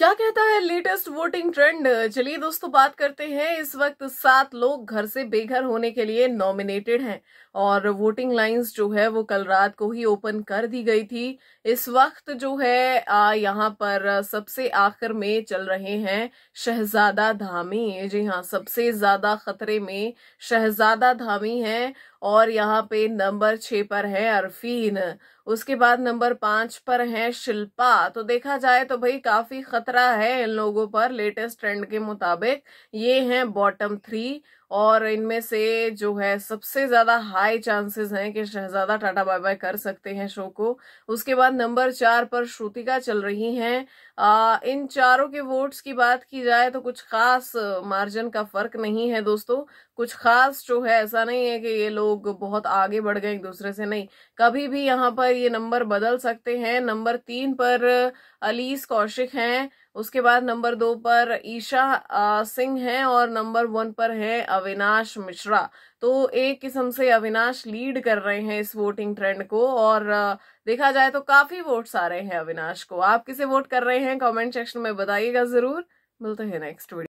क्या कहता है लेटेस्ट वोटिंग ट्रेंड चलिए दोस्तों बात करते हैं इस वक्त सात लोग घर से बेघर होने के लिए नॉमिनेटेड हैं और वोटिंग लाइंस जो है वो कल रात को ही ओपन कर दी गई थी इस वक्त जो है यहाँ पर सबसे आखिर में चल रहे हैं शहजादा धामी जी हाँ सबसे ज्यादा खतरे में शहजादा धामी हैं और यहाँ पे नंबर छ पर है अरफीन उसके बाद नंबर पांच पर है शिल्पा तो देखा जाए तो भाई काफ़ी खतरा है इन लोगों पर लेटेस्ट ट्रेंड के मुताबिक ये हैं बॉटम थ्री और इनमें से जो है सबसे ज़्यादा हाई चांसेस हैं कि शहजादा टाटा बाय बाय कर सकते हैं शो को उसके बाद नंबर चार पर श्रुतिका चल रही हैं आ, इन चारों के वोट्स की बात की जाए तो कुछ खास मार्जिन का फर्क नहीं है दोस्तों कुछ खास जो है ऐसा नहीं है कि ये लोग बहुत आगे बढ़ गए एक दूसरे से नहीं कभी भी यहाँ पर ये नंबर बदल सकते हैं नंबर तीन पर अलीस कौशिक हैं उसके बाद नंबर दो पर ईशा सिंह हैं और नंबर वन पर है अविनाश मिश्रा तो एक किस्म से अविनाश लीड कर रहे हैं इस वोटिंग ट्रेंड को और देखा जाए तो काफी वोट्स आ रहे हैं अविनाश को आप किसे वोट कर रहे हैं कमेंट सेक्शन में बताइएगा जरूर मिलते हैं नेक्स्ट वीडियो